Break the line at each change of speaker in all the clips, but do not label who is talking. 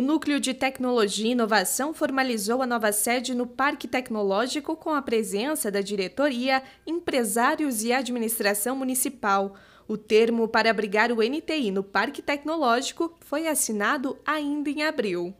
O Núcleo de Tecnologia e Inovação formalizou a nova sede no Parque Tecnológico com a presença da diretoria, empresários e administração municipal. O termo para abrigar o NTI no Parque Tecnológico foi assinado ainda em abril.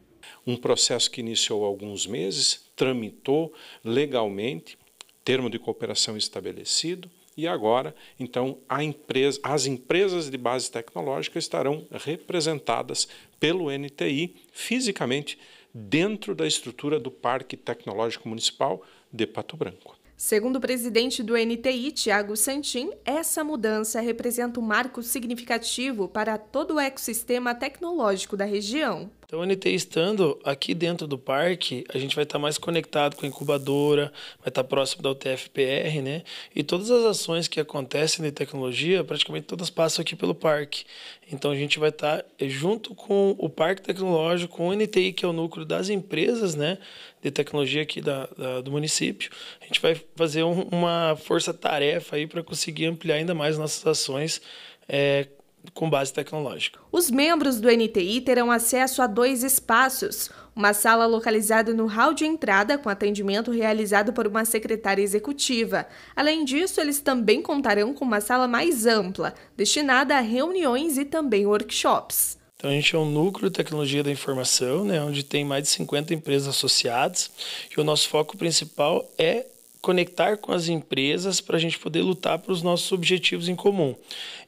Um processo que iniciou alguns meses, tramitou legalmente, termo de cooperação estabelecido, e agora, então, empresa, as empresas de base tecnológica estarão representadas pelo NTI fisicamente dentro da estrutura do Parque Tecnológico Municipal de Pato Branco.
Segundo o presidente do NTI, Tiago Santin, essa mudança representa um marco significativo para todo o ecossistema tecnológico da região.
Então, o NTI estando aqui dentro do parque, a gente vai estar mais conectado com a incubadora, vai estar próximo da UTFPR, né? E todas as ações que acontecem de tecnologia, praticamente todas passam aqui pelo parque. Então, a gente vai estar eh, junto com o Parque Tecnológico, com o NTI, que é o núcleo das empresas, né? De tecnologia aqui da, da do município. A gente vai fazer um, uma força-tarefa aí para conseguir ampliar ainda mais nossas ações é, com base tecnológica.
Os membros do NTI terão acesso a dois espaços. Uma sala localizada no hall de entrada, com atendimento realizado por uma secretária executiva. Além disso, eles também contarão com uma sala mais ampla, destinada a reuniões e também workshops.
Então, a gente é um núcleo de tecnologia da informação, né, onde tem mais de 50 empresas associadas, e o nosso foco principal é conectar com as empresas para a gente poder lutar para os nossos objetivos em comum.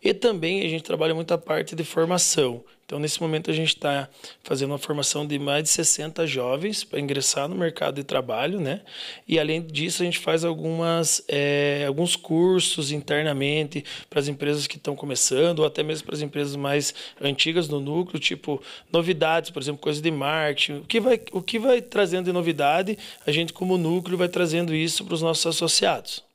E também a gente trabalha muita parte de formação. Então, nesse momento, a gente está fazendo uma formação de mais de 60 jovens para ingressar no mercado de trabalho, né? E, além disso, a gente faz algumas, é, alguns cursos internamente para as empresas que estão começando, ou até mesmo para as empresas mais antigas no núcleo, tipo novidades, por exemplo, coisa de marketing. O que vai, o que vai trazendo de novidade, a gente, como núcleo, vai trazendo isso para os nossos associados.